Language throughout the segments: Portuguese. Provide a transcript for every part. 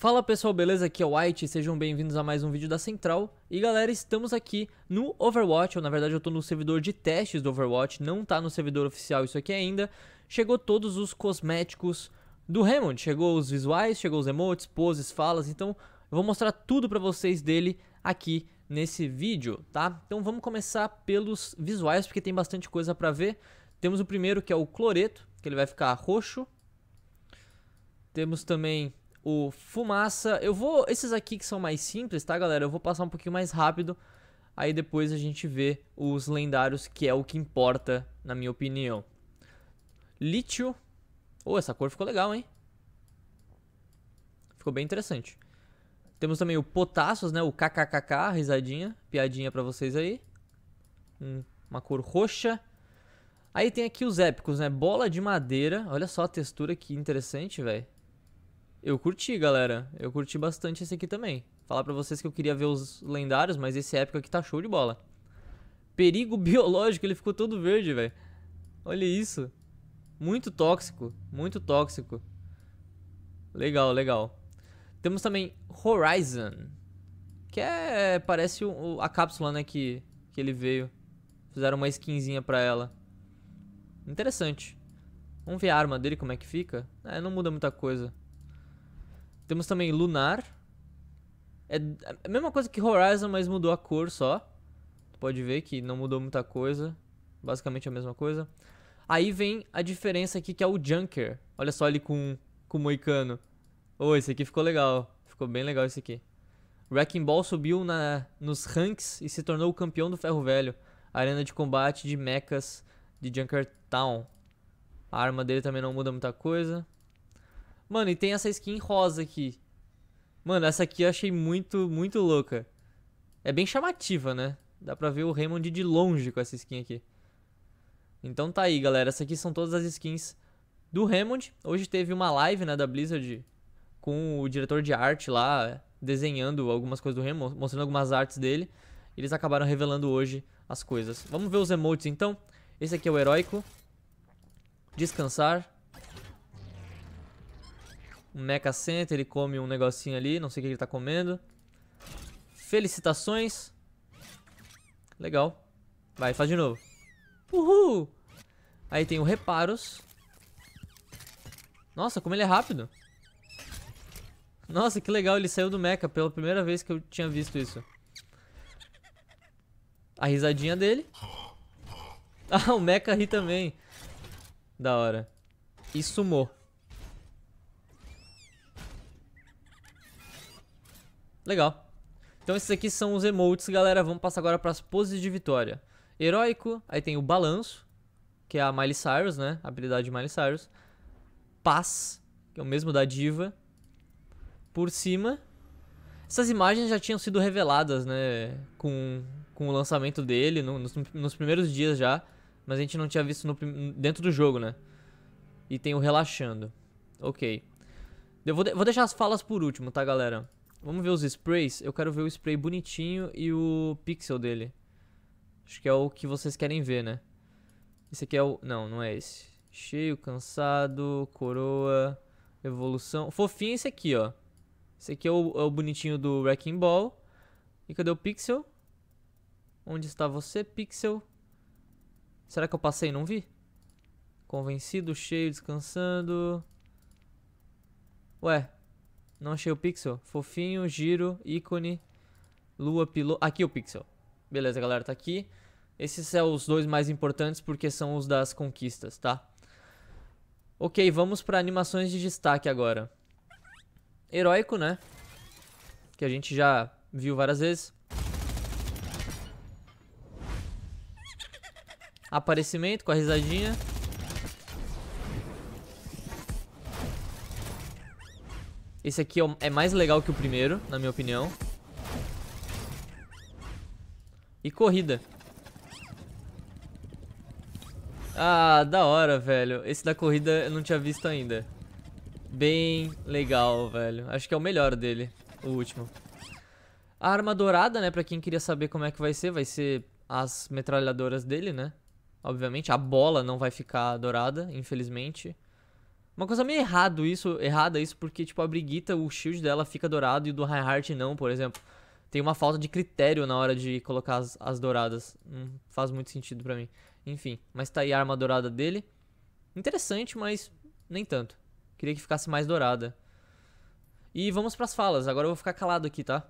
Fala pessoal, beleza? Aqui é o White, sejam bem-vindos a mais um vídeo da Central. E galera, estamos aqui no Overwatch, ou na verdade eu estou no servidor de testes do Overwatch, não está no servidor oficial isso aqui ainda. Chegou todos os cosméticos do Hammond, chegou os visuais, chegou os emotes, poses, falas, então eu vou mostrar tudo para vocês dele aqui nesse vídeo, tá? Então vamos começar pelos visuais, porque tem bastante coisa para ver. Temos o primeiro que é o Cloreto, que ele vai ficar roxo. Temos também o Fumaça. Eu vou. Esses aqui que são mais simples, tá, galera? Eu vou passar um pouquinho mais rápido. Aí depois a gente vê os lendários, que é o que importa, na minha opinião. Lítio. Oh, essa cor ficou legal, hein? Ficou bem interessante. Temos também o Potássios, né? O KKKK, risadinha, piadinha pra vocês aí. uma cor roxa. Aí tem aqui os épicos, né? Bola de madeira. Olha só a textura que interessante, velho. Eu curti, galera. Eu curti bastante esse aqui também. Falar pra vocês que eu queria ver os lendários, mas esse épico aqui tá show de bola. Perigo biológico, ele ficou todo verde, velho. Olha isso. Muito tóxico, muito tóxico. Legal, legal. Temos também Horizon. Que é, parece a cápsula, né, que, que ele veio. Fizeram uma skinzinha pra ela. Interessante. Vamos ver a arma dele, como é que fica. É, não muda muita coisa. Temos também Lunar. É a mesma coisa que Horizon, mas mudou a cor só. pode ver que não mudou muita coisa. Basicamente a mesma coisa. Aí vem a diferença aqui que é o Junker. Olha só ele com, com o Moicano. Oh, esse aqui ficou legal. Ficou bem legal esse aqui. Wrecking Ball subiu na, nos ranks e se tornou o campeão do Ferro Velho. Arena de combate de mechas de junkertown A arma dele também não muda muita coisa. Mano, e tem essa skin rosa aqui. Mano, essa aqui eu achei muito, muito louca. É bem chamativa, né? Dá pra ver o Raymond de longe com essa skin aqui. Então tá aí, galera. Essas aqui são todas as skins do Raymond. Hoje teve uma live, né, da Blizzard com o diretor de arte lá, desenhando algumas coisas do Raymond, mostrando algumas artes dele. Eles acabaram revelando hoje as coisas. Vamos ver os emotes, então. Esse aqui é o heróico. Descansar um Mecha Center, ele come um negocinho ali, não sei o que ele tá comendo. Felicitações. Legal. Vai, faz de novo. Uhul! Aí tem o Reparos. Nossa, como ele é rápido. Nossa, que legal, ele saiu do Mecha pela primeira vez que eu tinha visto isso. A risadinha dele. Ah, o Mecha ri também. Da hora. E sumou. Legal. Então esses aqui são os emotes, galera. Vamos passar agora para as poses de vitória. Heróico, aí tem o balanço, que é a Miley Cyrus, né? A habilidade de Miley Cyrus. Paz, que é o mesmo da diva. Por cima. Essas imagens já tinham sido reveladas, né? Com, com o lançamento dele, no, nos, nos, primeiros dias já. Mas a gente não tinha visto no, dentro do jogo, né? E tem o relaxando. Ok. Eu vou, de, vou deixar as falas por último, tá, galera? Vamos ver os sprays? Eu quero ver o spray bonitinho e o pixel dele. Acho que é o que vocês querem ver, né? Esse aqui é o... Não, não é esse. Cheio, cansado, coroa, evolução... Fofinho esse aqui, ó. Esse aqui é o, é o bonitinho do Wrecking Ball. E cadê o pixel? Onde está você, pixel? Será que eu passei e não vi? Convencido, cheio, descansando... Ué, não achei o pixel. Fofinho, giro, ícone, lua, piloto. Aqui o pixel. Beleza, galera, tá aqui. Esses são os dois mais importantes porque são os das conquistas, tá? Ok, vamos para animações de destaque agora. Heróico, né? Que a gente já viu várias vezes. Aparecimento com a risadinha. Esse aqui é, é mais legal que o primeiro, na minha opinião. E corrida. Ah, da hora, velho. Esse da corrida eu não tinha visto ainda. Bem legal, velho. Acho que é o melhor dele, o último. A arma dourada, né, pra quem queria saber como é que vai ser, vai ser as metralhadoras dele, né? Obviamente, a bola não vai ficar dourada, infelizmente. Uma coisa meio errado isso, errada isso, porque, tipo, a Brigitta, o shield dela fica dourado e o do Reinhardt não, por exemplo. Tem uma falta de critério na hora de colocar as, as douradas. Não faz muito sentido para mim. Enfim, mas tá aí a arma dourada dele. Interessante, mas nem tanto. Queria que ficasse mais dourada. E vamos pras falas. Agora eu vou ficar calado aqui, tá?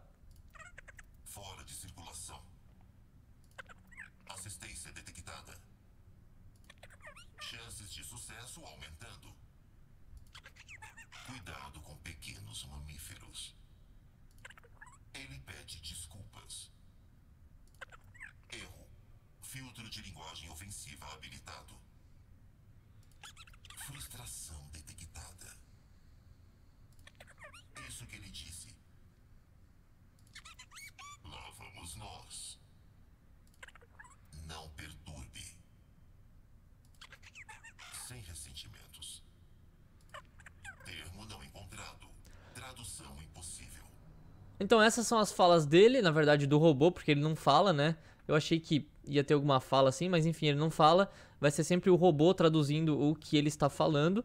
Então essas são as falas dele, na verdade do robô, porque ele não fala, né? Eu achei que ia ter alguma fala assim, mas enfim, ele não fala. Vai ser sempre o robô traduzindo o que ele está falando.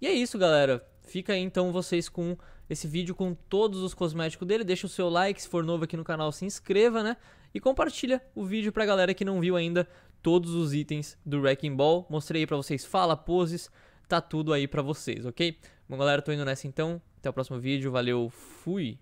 E é isso, galera. Fica aí então vocês com esse vídeo com todos os cosméticos dele. Deixa o seu like, se for novo aqui no canal, se inscreva, né? E compartilha o vídeo pra galera que não viu ainda todos os itens do Wrecking Ball. Mostrei aí pra vocês fala, poses, tá tudo aí pra vocês, ok? Bom, galera, tô indo nessa então. Até o próximo vídeo. Valeu, fui!